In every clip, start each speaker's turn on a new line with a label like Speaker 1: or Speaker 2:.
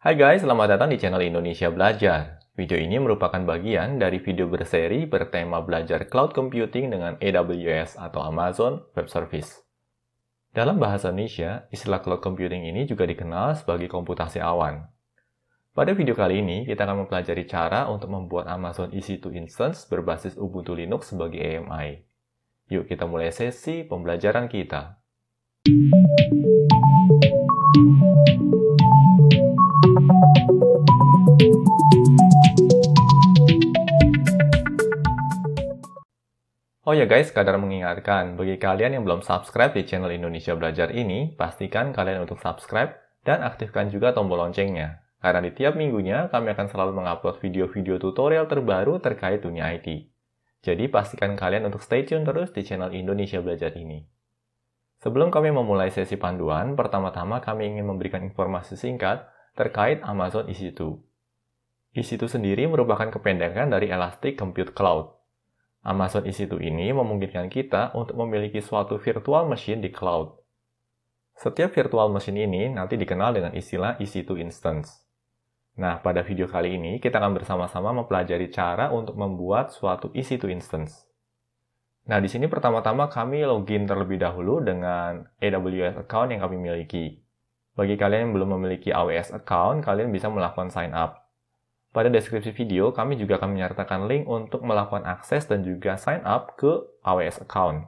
Speaker 1: Hai guys, selamat datang di channel Indonesia Belajar. Video ini merupakan bagian dari video berseri bertema belajar cloud computing dengan AWS atau Amazon Web Service. Dalam bahasa Indonesia, istilah cloud computing ini juga dikenal sebagai komputasi awan. Pada video kali ini, kita akan mempelajari cara untuk membuat Amazon EC2 Instance berbasis Ubuntu Linux sebagai AMI. Yuk kita mulai sesi pembelajaran kita. Oh ya guys, kadar mengingatkan, bagi kalian yang belum subscribe di channel Indonesia Belajar ini, pastikan kalian untuk subscribe dan aktifkan juga tombol loncengnya. Karena di tiap minggunya, kami akan selalu mengupload video-video tutorial terbaru terkait dunia IT. Jadi pastikan kalian untuk stay tune terus di channel Indonesia Belajar ini. Sebelum kami memulai sesi panduan, pertama-tama kami ingin memberikan informasi singkat terkait Amazon EC2. EC2 sendiri merupakan kependekan dari Elastic Compute Cloud, Amazon EC2 ini memungkinkan kita untuk memiliki suatu virtual machine di cloud. Setiap virtual machine ini nanti dikenal dengan istilah EC2 instance. Nah, pada video kali ini kita akan bersama-sama mempelajari cara untuk membuat suatu EC2 instance. Nah, di sini pertama-tama kami login terlebih dahulu dengan AWS account yang kami miliki. Bagi kalian yang belum memiliki AWS account, kalian bisa melakukan sign up. Pada deskripsi video, kami juga akan menyertakan link untuk melakukan akses dan juga sign up ke AWS account.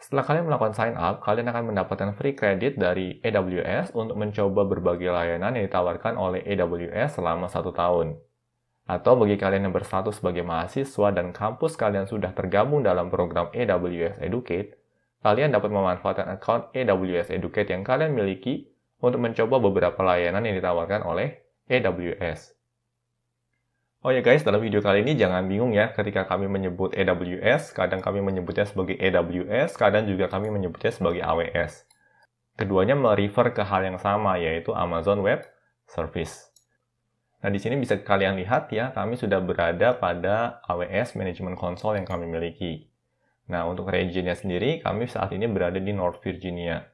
Speaker 1: Setelah kalian melakukan sign up, kalian akan mendapatkan free credit dari AWS untuk mencoba berbagai layanan yang ditawarkan oleh AWS selama satu tahun. Atau bagi kalian yang berstatus sebagai mahasiswa dan kampus kalian sudah tergabung dalam program AWS Educate, kalian dapat memanfaatkan account AWS Educate yang kalian miliki untuk mencoba beberapa layanan yang ditawarkan oleh AWS. Oh ya guys, dalam video kali ini jangan bingung ya ketika kami menyebut AWS, kadang kami menyebutnya sebagai AWS, kadang juga kami menyebutnya sebagai AWS. Keduanya merefer ke hal yang sama, yaitu Amazon Web Service. Nah, di sini bisa kalian lihat ya, kami sudah berada pada AWS Management Console yang kami miliki. Nah, untuk regionnya sendiri, kami saat ini berada di North Virginia.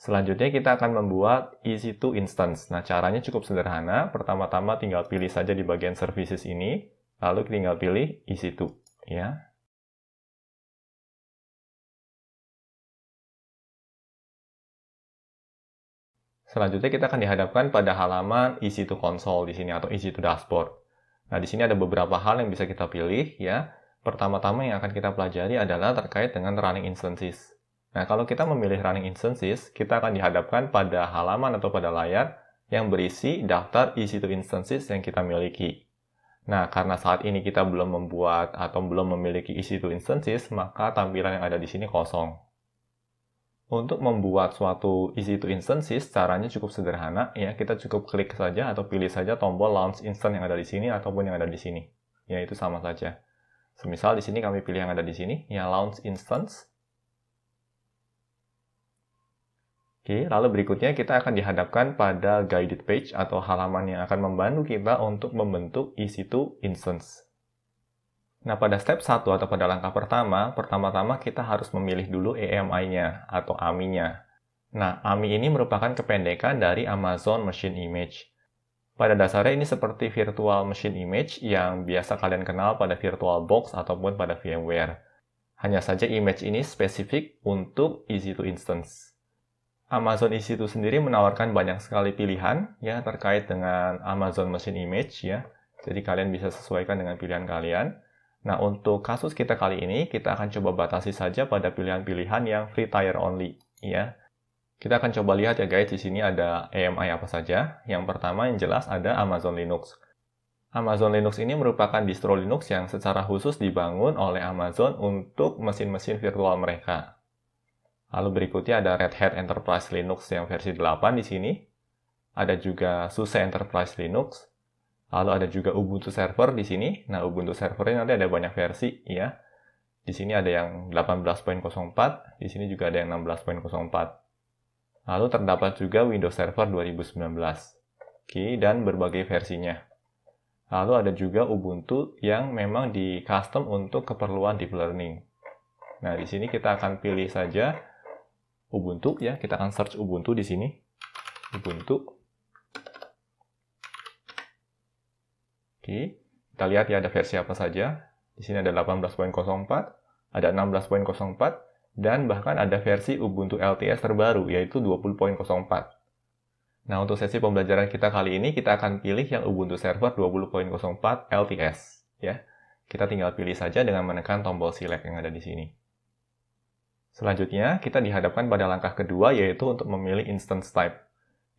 Speaker 1: Selanjutnya kita akan membuat EC2 instance. Nah, caranya cukup sederhana. Pertama-tama tinggal pilih saja di bagian services ini, lalu tinggal pilih EC2, ya. Selanjutnya kita akan dihadapkan pada halaman EC2 console di sini atau EC2 dashboard. Nah, di sini ada beberapa hal yang bisa kita pilih ya. Pertama-tama yang akan kita pelajari adalah terkait dengan running instances. Nah, kalau kita memilih running instances, kita akan dihadapkan pada halaman atau pada layar yang berisi daftar EC2 instances yang kita miliki. Nah, karena saat ini kita belum membuat atau belum memiliki EC2 instances, maka tampilan yang ada di sini kosong. Untuk membuat suatu EC2 instances, caranya cukup sederhana ya. Kita cukup klik saja atau pilih saja tombol launch instance yang ada di sini ataupun yang ada di sini. Ya, itu sama saja. Semisal di sini kami pilih yang ada di sini, ya launch instance. Oke, lalu berikutnya kita akan dihadapkan pada guided page atau halaman yang akan membantu kita untuk membentuk EC2 instance. Nah, pada step 1 atau pada langkah pertama, pertama-tama kita harus memilih dulu AMI-nya atau AMI-nya. Nah, AMI ini merupakan kependekan dari Amazon Machine Image. Pada dasarnya ini seperti virtual machine image yang biasa kalian kenal pada Virtual Box ataupun pada VMware. Hanya saja image ini spesifik untuk EC2 instance. Amazon EC itu sendiri menawarkan banyak sekali pilihan ya terkait dengan Amazon Machine Image ya. Jadi kalian bisa sesuaikan dengan pilihan kalian. Nah, untuk kasus kita kali ini kita akan coba batasi saja pada pilihan-pilihan yang free tier only ya. Kita akan coba lihat ya guys di sini ada AMI apa saja. Yang pertama yang jelas ada Amazon Linux. Amazon Linux ini merupakan distro Linux yang secara khusus dibangun oleh Amazon untuk mesin-mesin virtual mereka Lalu berikutnya ada Red Hat Enterprise Linux yang versi 8 di sini. Ada juga SUSE Enterprise Linux. Lalu ada juga Ubuntu Server di sini. Nah, Ubuntu Servernya nanti ada banyak versi ya. Di sini ada yang 18.04, di sini juga ada yang 16.04. Lalu terdapat juga Windows Server 2019. Oke, dan berbagai versinya. Lalu ada juga Ubuntu yang memang di custom untuk keperluan deep learning. Nah, di sini kita akan pilih saja Ubuntu ya. Kita akan search Ubuntu di sini. Ubuntu. Oke. Kita lihat ya ada versi apa saja. Di sini ada 18.04, ada 16.04, dan bahkan ada versi Ubuntu LTS terbaru yaitu 20.04. Nah, untuk sesi pembelajaran kita kali ini kita akan pilih yang Ubuntu Server 20.04 LTS ya. Kita tinggal pilih saja dengan menekan tombol select yang ada di sini. Selanjutnya, kita dihadapkan pada langkah kedua yaitu untuk memilih instance type.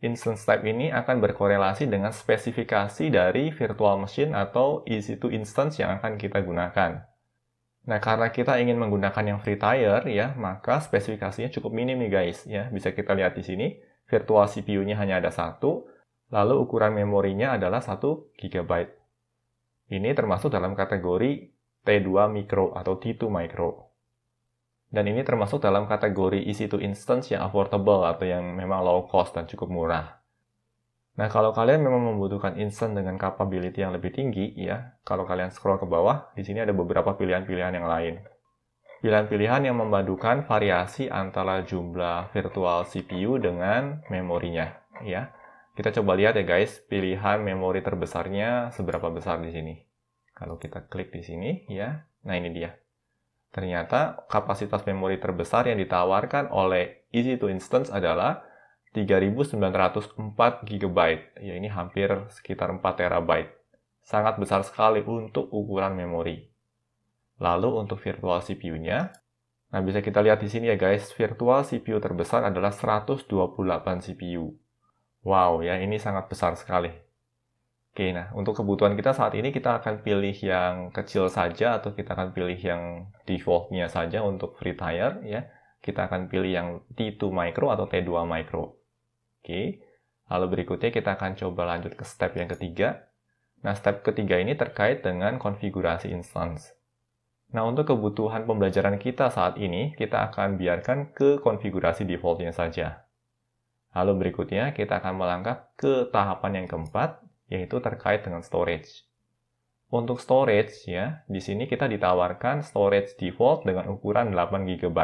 Speaker 1: Instance type ini akan berkorelasi dengan spesifikasi dari virtual machine atau EC2 instance yang akan kita gunakan. Nah, karena kita ingin menggunakan yang free tier ya, maka spesifikasinya cukup minim nih guys ya. Bisa kita lihat di sini, virtual CPU-nya hanya ada satu, lalu ukuran memorinya adalah 1 GB. Ini termasuk dalam kategori T2 micro atau T2 micro. Dan ini termasuk dalam kategori easy to instance yang affordable atau yang memang low cost dan cukup murah. Nah, kalau kalian memang membutuhkan instance dengan capability yang lebih tinggi, ya, kalau kalian scroll ke bawah, di sini ada beberapa pilihan-pilihan yang lain. Pilihan-pilihan yang memadukan variasi antara jumlah virtual CPU dengan memorinya, ya. Kita coba lihat ya guys, pilihan memori terbesarnya seberapa besar di sini. Kalau kita klik di sini, ya, nah ini dia. Ternyata kapasitas memori terbesar yang ditawarkan oleh Easy to Instance adalah 3904 GB, ya ini hampir sekitar 4 TB. Sangat besar sekali untuk ukuran memori. Lalu untuk virtual CPU-nya, nah bisa kita lihat di sini ya guys, virtual CPU terbesar adalah 128 CPU. Wow, ya ini sangat besar sekali. Oke, nah untuk kebutuhan kita saat ini kita akan pilih yang kecil saja atau kita akan pilih yang defaultnya saja untuk free tire ya. Kita akan pilih yang T2 micro atau T2 micro. Oke, lalu berikutnya kita akan coba lanjut ke step yang ketiga. Nah, step ketiga ini terkait dengan konfigurasi instance. Nah, untuk kebutuhan pembelajaran kita saat ini, kita akan biarkan ke konfigurasi defaultnya saja. Lalu berikutnya, kita akan melangkah ke tahapan yang keempat, yaitu terkait dengan storage. Untuk storage ya, di sini kita ditawarkan storage default dengan ukuran 8 GB.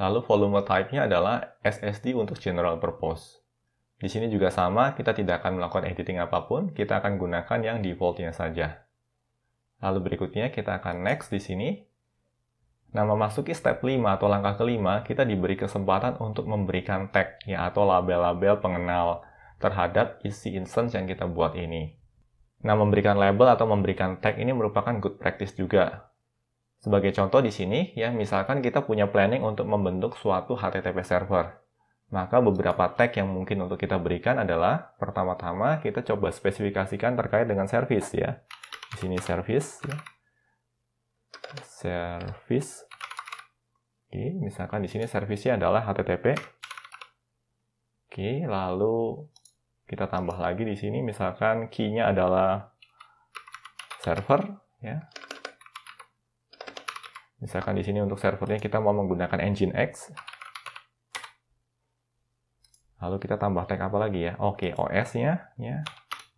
Speaker 1: Lalu volume type-nya adalah SSD untuk general purpose. Di sini juga sama, kita tidak akan melakukan editing apapun, kita akan gunakan yang defaultnya saja. Lalu berikutnya kita akan next di sini. Nah, memasuki step 5 atau langkah kelima, kita diberi kesempatan untuk memberikan tag ya atau label-label pengenal terhadap isi instance yang kita buat ini. Nah, memberikan label atau memberikan tag ini merupakan good practice juga. Sebagai contoh di sini, ya misalkan kita punya planning untuk membentuk suatu HTTP server. Maka beberapa tag yang mungkin untuk kita berikan adalah pertama-tama kita coba spesifikasikan terkait dengan service ya. Di sini service ya. Service Oke, misalkan di sini service-nya adalah HTTP. Oke, lalu kita tambah lagi di sini misalkan key-nya adalah server ya. Misalkan di sini untuk servernya kita mau menggunakan engine X. Lalu kita tambah tag apa lagi ya? Oke, OS-nya ya.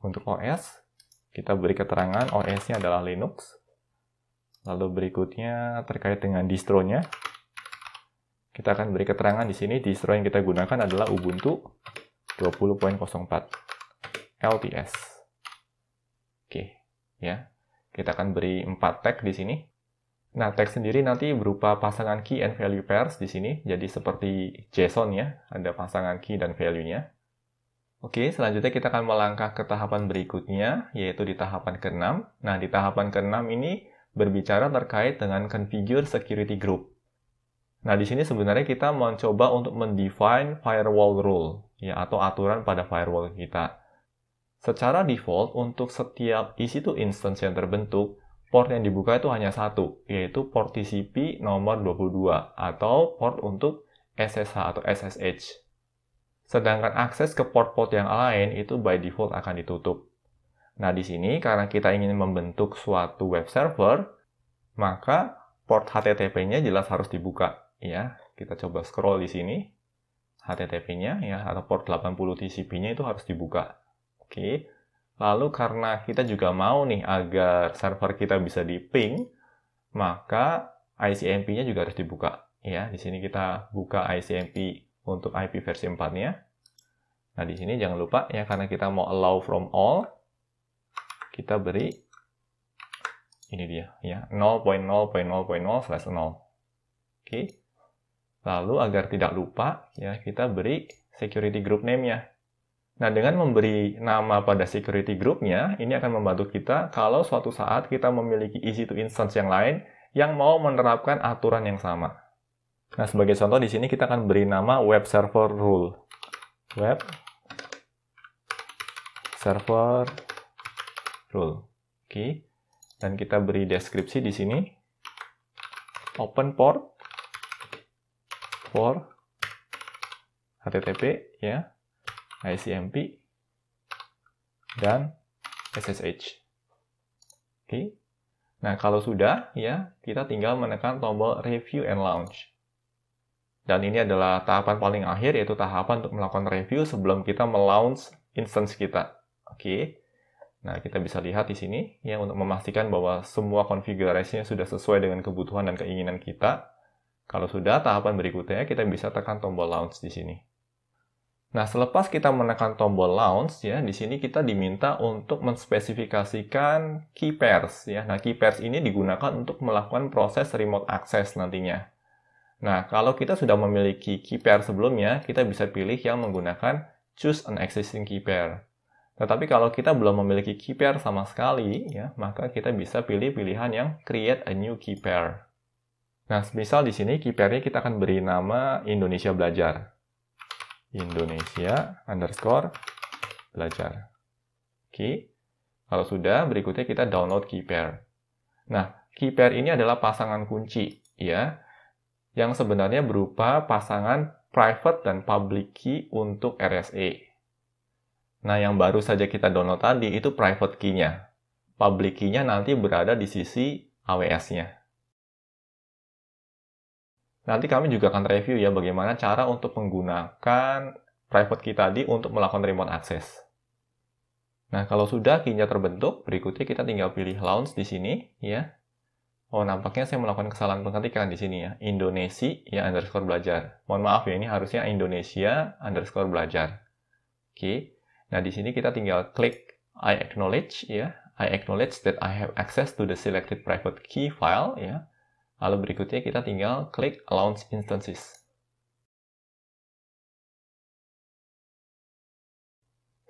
Speaker 1: Untuk OS kita beri keterangan OS-nya adalah Linux. Lalu berikutnya terkait dengan distronya. Kita akan beri keterangan di sini distro yang kita gunakan adalah Ubuntu 20.04 LTS. Oke, ya. Kita akan beri 4 tag di sini. Nah, tag sendiri nanti berupa pasangan key and value pairs di sini. Jadi seperti JSON ya, ada pasangan key dan value-nya. Oke, selanjutnya kita akan melangkah ke tahapan berikutnya, yaitu di tahapan ke-6. Nah, di tahapan ke-6 ini berbicara terkait dengan configure security group. Nah, di sini sebenarnya kita mencoba untuk mendefine firewall rule ya atau aturan pada firewall kita. Secara default, untuk setiap EC2 instance yang terbentuk, port yang dibuka itu hanya satu, yaitu port TCP nomor 22 atau port untuk SSH atau SSH. Sedangkan akses ke port-port yang lain itu by default akan ditutup. Nah, di sini karena kita ingin membentuk suatu web server, maka port HTTP-nya jelas harus dibuka. Ya, kita coba scroll di sini. HTTP-nya ya atau port 80 TCP-nya itu harus dibuka. Oke. Lalu karena kita juga mau nih agar server kita bisa di-ping, maka ICMP-nya juga harus dibuka ya. Di sini kita buka ICMP untuk IP versi 4-nya. Nah, di sini jangan lupa ya karena kita mau allow from all kita beri ini dia ya 0.0.0.0/0. Oke. Okay. Lalu agar tidak lupa, ya kita beri security group name-nya. Nah, dengan memberi nama pada security group-nya, ini akan membantu kita kalau suatu saat kita memiliki EC2 instance yang lain yang mau menerapkan aturan yang sama. Nah, sebagai contoh di sini kita akan beri nama web server rule. Web server rule. Oke. Okay. Dan kita beri deskripsi di sini. Open port for HTTP ya, ICMP dan SSH. Oke. Okay. Nah, kalau sudah ya, kita tinggal menekan tombol review and launch. Dan ini adalah tahapan paling akhir yaitu tahapan untuk melakukan review sebelum kita melaunch instance kita. Oke. Okay. Nah, kita bisa lihat di sini ya untuk memastikan bahwa semua konfigurasinya sudah sesuai dengan kebutuhan dan keinginan kita. Kalau sudah, tahapan berikutnya kita bisa tekan tombol launch di sini. Nah, selepas kita menekan tombol launch ya, di sini kita diminta untuk menspesifikasikan key pairs ya. Nah, key pairs ini digunakan untuk melakukan proses remote access nantinya. Nah, kalau kita sudah memiliki key pair sebelumnya, kita bisa pilih yang menggunakan choose an existing key pair. Tetapi kalau kita belum memiliki key pair sama sekali, ya, maka kita bisa pilih pilihan yang create a new key pair. Nah, misal di sini kpr kita akan beri nama Indonesia Belajar. Indonesia underscore belajar. Oke. Kalau sudah, berikutnya kita download key Nah, key ini adalah pasangan kunci, ya, yang sebenarnya berupa pasangan private dan public key untuk RSA. E. Nah, yang baru saja kita download tadi itu private key-nya. Public key-nya nanti berada di sisi AWS-nya. Nanti kami juga akan review ya bagaimana cara untuk menggunakan private key tadi untuk melakukan remote access. Nah, kalau sudah key-nya terbentuk, berikutnya kita tinggal pilih launch di sini ya. Oh, nampaknya saya melakukan kesalahan pengetikan di sini ya. Indonesia ya underscore belajar. Mohon maaf ya, ini harusnya Indonesia underscore belajar. Oke. Nah, di sini kita tinggal klik I acknowledge ya. I acknowledge that I have access to the selected private key file ya Lalu berikutnya kita tinggal klik Launch Instances.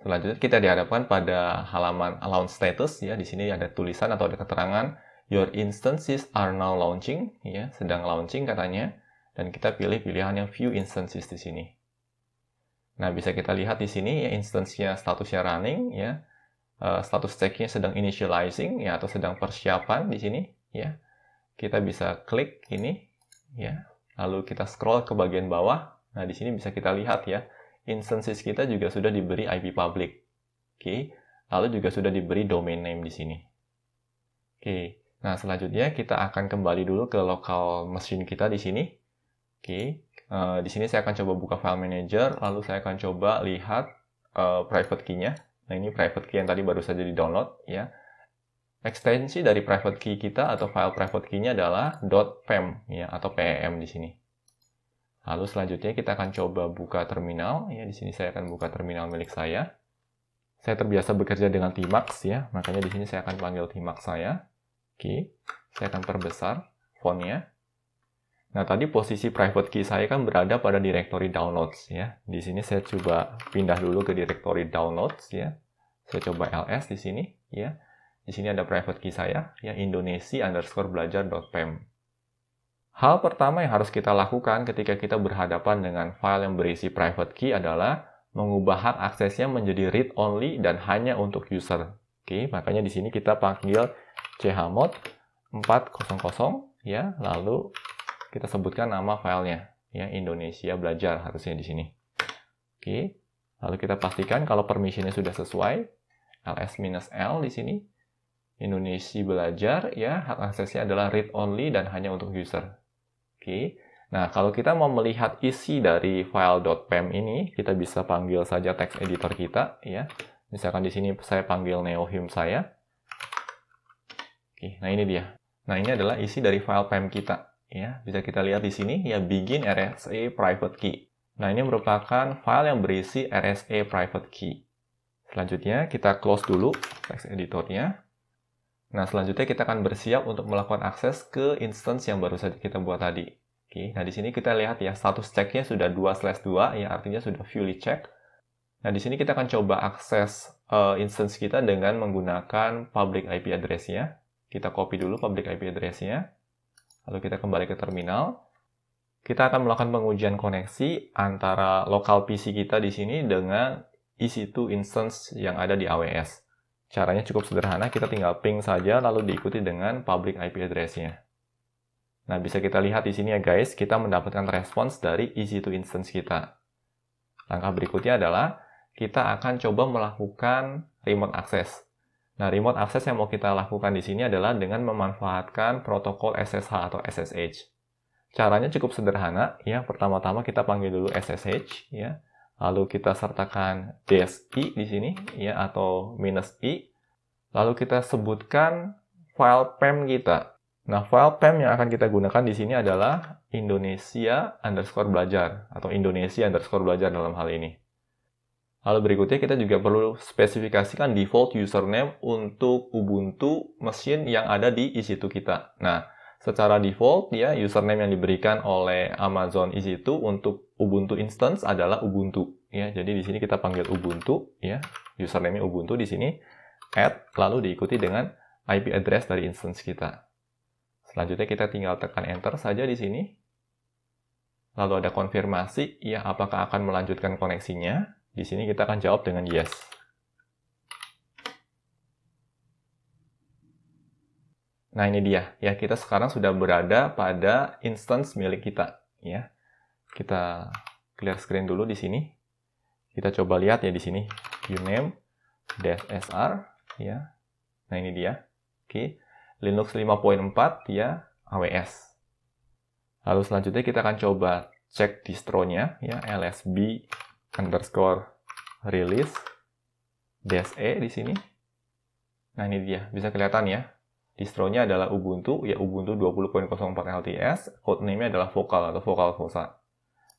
Speaker 1: Selanjutnya kita dihadapkan pada halaman Launch Status ya. Di sini ada tulisan atau ada keterangan Your instances are now launching ya, sedang launching katanya dan kita pilih pilihan yang View Instances di sini. Nah, bisa kita lihat di sini ya instance instansinya statusnya running ya. Uh, status checknya sedang initializing ya atau sedang persiapan di sini ya kita bisa klik ini ya lalu kita scroll ke bagian bawah nah di sini bisa kita lihat ya instances kita juga sudah diberi IP public oke lalu juga sudah diberi domain name di sini oke nah selanjutnya kita akan kembali dulu ke lokal mesin kita di sini oke eh, di sini saya akan coba buka file manager lalu saya akan coba lihat eh, private key-nya nah ini private key yang tadi baru saja di download ya Ekstensi dari private key kita atau file private key-nya adalah .pem ya atau PEM di sini. Lalu selanjutnya kita akan coba buka terminal ya di sini saya akan buka terminal milik saya. Saya terbiasa bekerja dengan Tmax ya, makanya di sini saya akan panggil Tmax saya. Oke. Saya akan perbesar fontnya. Nah, tadi posisi private key saya kan berada pada directory downloads ya. Di sini saya coba pindah dulu ke directory downloads ya. Saya coba ls di sini ya. Di sini ada private key saya, ya indonesia underscore belajar .pem. Hal pertama yang harus kita lakukan ketika kita berhadapan dengan file yang berisi private key adalah mengubah hak aksesnya menjadi read only dan hanya untuk user. Oke, makanya di sini kita panggil chmod 400 ya, lalu kita sebutkan nama filenya ya Indonesia belajar harusnya di sini. Oke. Lalu kita pastikan kalau permissionnya sudah sesuai ls-l di sini Indonesia Belajar ya hak aksesnya adalah read only dan hanya untuk user. Oke. Okay. Nah, kalau kita mau melihat isi dari file.pem ini, kita bisa panggil saja text editor kita ya. Misalkan di sini saya panggil neohim saya. Oke, nah ini dia. Nah, ini adalah isi dari file pem kita ya. Bisa kita lihat di sini ya begin RSA private key. Nah, ini merupakan file yang berisi RSA private key. Selanjutnya kita close dulu text editornya. Nah, selanjutnya kita akan bersiap untuk melakukan akses ke instance yang baru saja kita buat tadi. Oke, nah di sini kita lihat ya, status ceknya sudah 2/2, ya artinya sudah fully check. Nah, di sini kita akan coba akses uh, instance kita dengan menggunakan public IP address-nya. Kita copy dulu public IP address-nya. Lalu kita kembali ke terminal. Kita akan melakukan pengujian koneksi antara lokal PC kita di sini dengan EC2 instance yang ada di AWS. Caranya cukup sederhana, kita tinggal ping saja lalu diikuti dengan public IP address-nya. Nah, bisa kita lihat di sini ya guys, kita mendapatkan respons dari EC2 instance kita. Langkah berikutnya adalah kita akan coba melakukan remote access. Nah, remote access yang mau kita lakukan di sini adalah dengan memanfaatkan protokol SSH atau SSH. Caranya cukup sederhana, ya. Pertama-tama kita panggil dulu SSH, ya lalu kita sertakan dash i di sini ya atau minus i lalu kita sebutkan file pem kita nah file pem yang akan kita gunakan di sini adalah indonesia underscore belajar atau indonesia underscore belajar dalam hal ini lalu berikutnya kita juga perlu spesifikasikan default username untuk Ubuntu mesin yang ada di isi itu kita nah Secara default, ya, username yang diberikan oleh Amazon EC2 untuk Ubuntu instance adalah Ubuntu. Ya, jadi di sini kita panggil Ubuntu, ya, username Ubuntu di sini, add, lalu diikuti dengan IP address dari instance kita. Selanjutnya kita tinggal tekan enter saja di sini. Lalu ada konfirmasi, ya apakah akan melanjutkan koneksinya. Di sini kita akan jawab dengan yes. Nah, ini dia. Ya, kita sekarang sudah berada pada instance milik kita, ya. Kita clear screen dulu di sini. Kita coba lihat ya di sini. Uname dev sr ya. Nah, ini dia. Oke. Linux 5.4 ya, AWS. Lalu selanjutnya kita akan coba cek distronya ya, lsb underscore release dash e di sini. Nah, ini dia. Bisa kelihatan ya Distronya adalah Ubuntu, ya Ubuntu 20.04 LTS, codename-nya adalah Vokal atau Vokal Fosa.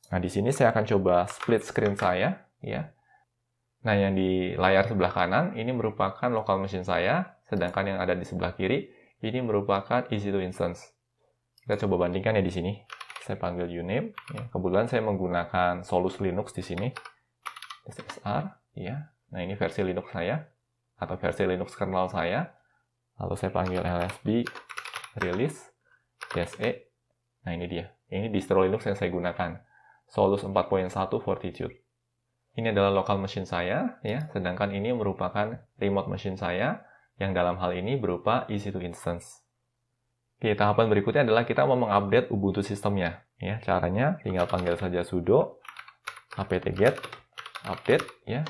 Speaker 1: Nah, di sini saya akan coba split screen saya, ya. Nah, yang di layar sebelah kanan ini merupakan local machine saya, sedangkan yang ada di sebelah kiri ini merupakan EC2 instance. Kita coba bandingkan ya di sini. Saya panggil uname, ya. kebetulan saya menggunakan Solus Linux di sini. SSR, ya. Nah, ini versi Linux saya atau versi Linux kernel saya lalu saya panggil LSB release dse nah ini dia ini distro Linux yang saya gunakan Solus 4.1 Fortitude ini adalah local machine saya ya sedangkan ini merupakan remote machine saya yang dalam hal ini berupa EC2 instance Oke, tahapan berikutnya adalah kita mau mengupdate Ubuntu sistemnya. Ya, caranya tinggal panggil saja sudo apt-get update ya.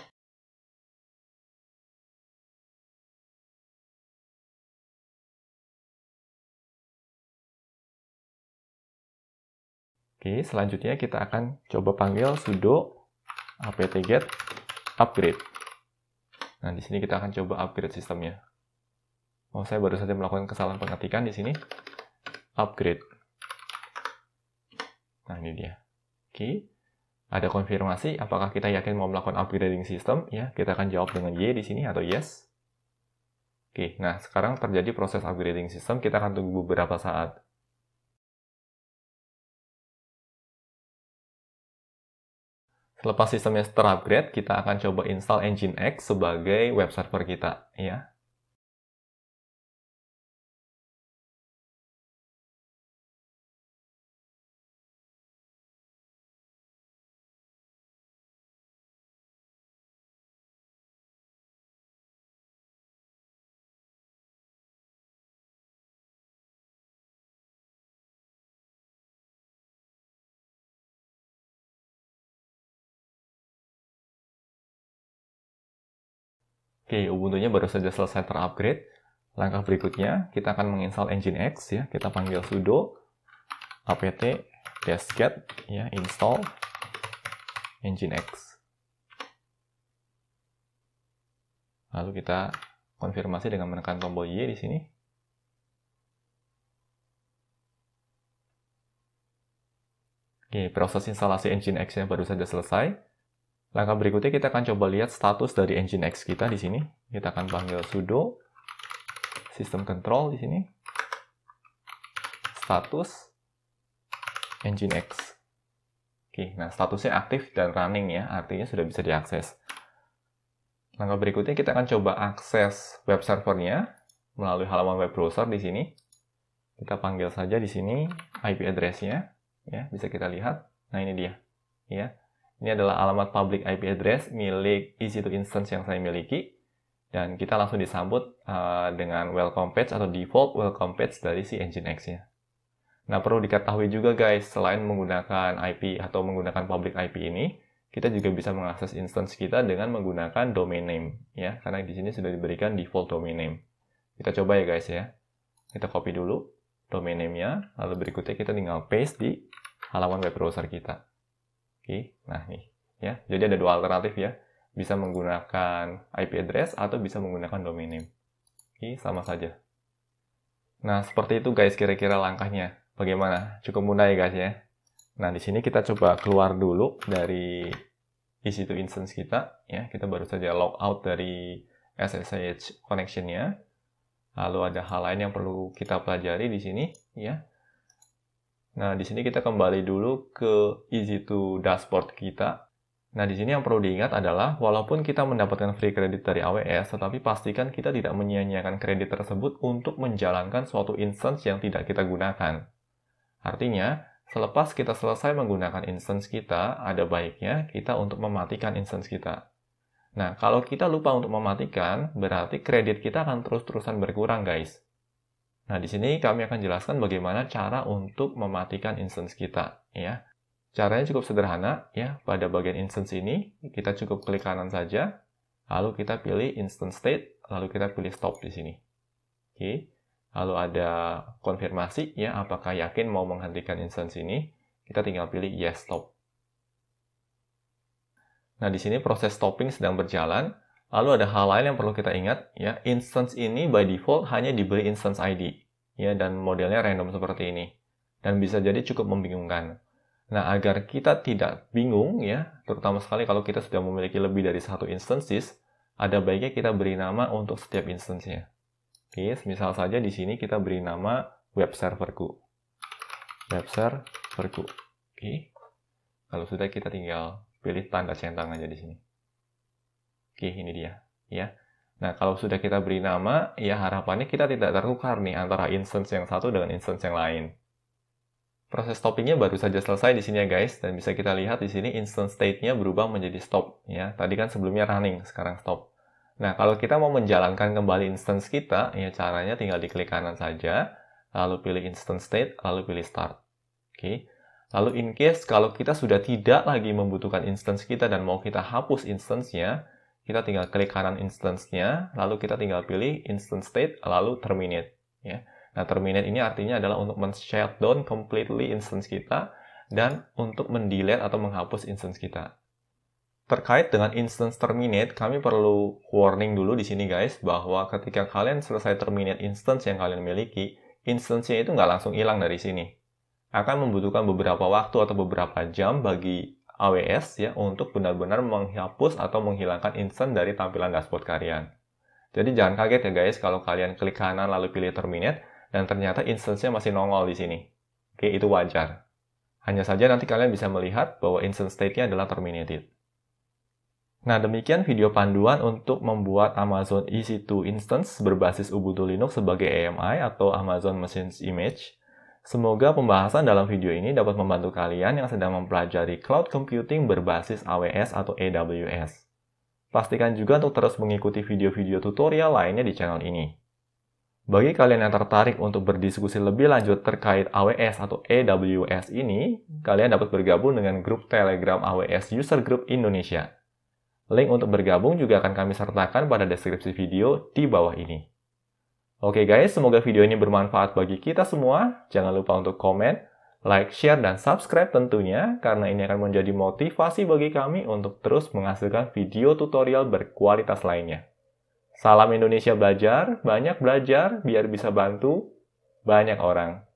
Speaker 1: Oke, selanjutnya kita akan coba panggil sudo apt-get upgrade. Nah, di sini kita akan coba upgrade sistemnya. Oh, saya baru saja melakukan kesalahan pengetikan di sini. Upgrade. Nah, ini dia. Oke. Ada konfirmasi apakah kita yakin mau melakukan upgrading sistem? Ya, kita akan jawab dengan Y di sini atau yes. Oke, nah sekarang terjadi proses upgrading sistem, kita akan tunggu beberapa saat. Setelah sistemnya terupgrade, kita akan coba install Nginx sebagai web server kita ya. Oke, Ubuntu-nya baru saja selesai terupgrade. Langkah berikutnya, kita akan menginstal Nginx ya. Kita panggil sudo apt -get, ya install Nginx. Lalu kita konfirmasi dengan menekan tombol Y di sini. Oke, proses instalasi Nginx-nya baru saja selesai. Langkah berikutnya kita akan coba lihat status dari Nginx kita di sini. Kita akan panggil sudo system control di sini status Nginx. Oke, nah statusnya aktif dan running ya, artinya sudah bisa diakses. Langkah berikutnya kita akan coba akses web servernya melalui halaman web browser di sini. Kita panggil saja di sini IP address ya bisa kita lihat. Nah ini dia, ya ini adalah alamat public IP address milik EC2 instance yang saya miliki. Dan kita langsung disambut uh, dengan welcome page atau default welcome page dari si Nginx-nya. Nah, perlu diketahui juga guys, selain menggunakan IP atau menggunakan public IP ini, kita juga bisa mengakses instance kita dengan menggunakan domain name ya, karena di sini sudah diberikan default domain name. Kita coba ya guys ya. Kita copy dulu domain name-nya, lalu berikutnya kita tinggal paste di halaman web browser kita. Oke, nah nih ya. Jadi ada dua alternatif ya. Bisa menggunakan IP address atau bisa menggunakan domain name. Oke, sama saja. Nah, seperti itu guys kira-kira langkahnya. Bagaimana? Cukup mudah ya guys ya. Nah, di sini kita coba keluar dulu dari EC2 instance kita ya. Kita baru saja log out dari SSH connection-nya. Lalu ada hal lain yang perlu kita pelajari di sini ya. Nah, di sini kita kembali dulu ke easy to dashboard kita. Nah, di sini yang perlu diingat adalah, walaupun kita mendapatkan free kredit dari AWS, tetapi pastikan kita tidak menyia-nyiakan kredit tersebut untuk menjalankan suatu instance yang tidak kita gunakan. Artinya, selepas kita selesai menggunakan instance kita, ada baiknya kita untuk mematikan instance kita. Nah, kalau kita lupa untuk mematikan, berarti kredit kita akan terus-terusan berkurang, guys. Nah, di sini kami akan jelaskan bagaimana cara untuk mematikan instance kita, ya. Caranya cukup sederhana, ya. Pada bagian instance ini, kita cukup klik kanan saja, lalu kita pilih instance state, lalu kita pilih stop di sini. Oke. Lalu ada konfirmasi, ya, apakah yakin mau menghentikan instance ini? Kita tinggal pilih yes stop. Nah, di sini proses stopping sedang berjalan, Lalu ada hal lain yang perlu kita ingat, ya, instance ini by default hanya diberi instance ID, ya, dan modelnya random seperti ini. Dan bisa jadi cukup membingungkan. Nah, agar kita tidak bingung, ya, terutama sekali kalau kita sudah memiliki lebih dari satu instances, ada baiknya kita beri nama untuk setiap instance-nya. Oke, misal saja di sini kita beri nama web serverku. Web serverku. Oke. Kalau sudah kita tinggal pilih tanda centang aja di sini. Oke, ini dia, ya. Nah, kalau sudah kita beri nama, ya harapannya kita tidak tertukar nih antara instance yang satu dengan instance yang lain. Proses stoppingnya baru saja selesai di sini ya guys, dan bisa kita lihat di sini instance state-nya berubah menjadi stop. ya Tadi kan sebelumnya running, sekarang stop. Nah, kalau kita mau menjalankan kembali instance kita, ya caranya tinggal diklik kanan saja, lalu pilih instance state, lalu pilih start. Oke. Lalu in case kalau kita sudah tidak lagi membutuhkan instance kita dan mau kita hapus instance-nya, kita tinggal klik kanan instance-nya, lalu kita tinggal pilih instance state, lalu terminate. Ya. Nah, terminate ini artinya adalah untuk men-shutdown completely instance kita, dan untuk mendelete atau menghapus instance kita. Terkait dengan instance terminate, kami perlu warning dulu di sini guys, bahwa ketika kalian selesai terminate instance yang kalian miliki, instance-nya itu nggak langsung hilang dari sini. Akan membutuhkan beberapa waktu atau beberapa jam bagi AWS ya untuk benar-benar menghapus atau menghilangkan instance dari tampilan dashboard kalian. Jadi jangan kaget ya guys kalau kalian klik kanan lalu pilih terminate dan ternyata instance-nya masih nongol di sini. Oke, itu wajar. Hanya saja nanti kalian bisa melihat bahwa instance state-nya adalah terminated. Nah, demikian video panduan untuk membuat Amazon EC2 Instance berbasis Ubuntu Linux sebagai AMI atau Amazon Machines Image. Semoga pembahasan dalam video ini dapat membantu kalian yang sedang mempelajari cloud computing berbasis AWS atau AWS. Pastikan juga untuk terus mengikuti video-video tutorial lainnya di channel ini. Bagi kalian yang tertarik untuk berdiskusi lebih lanjut terkait AWS atau AWS ini, kalian dapat bergabung dengan grup Telegram AWS User Group Indonesia. Link untuk bergabung juga akan kami sertakan pada deskripsi video di bawah ini. Oke guys, semoga video ini bermanfaat bagi kita semua. Jangan lupa untuk komen, like, share, dan subscribe tentunya, karena ini akan menjadi motivasi bagi kami untuk terus menghasilkan video tutorial berkualitas lainnya. Salam Indonesia Belajar, banyak belajar biar bisa bantu banyak orang.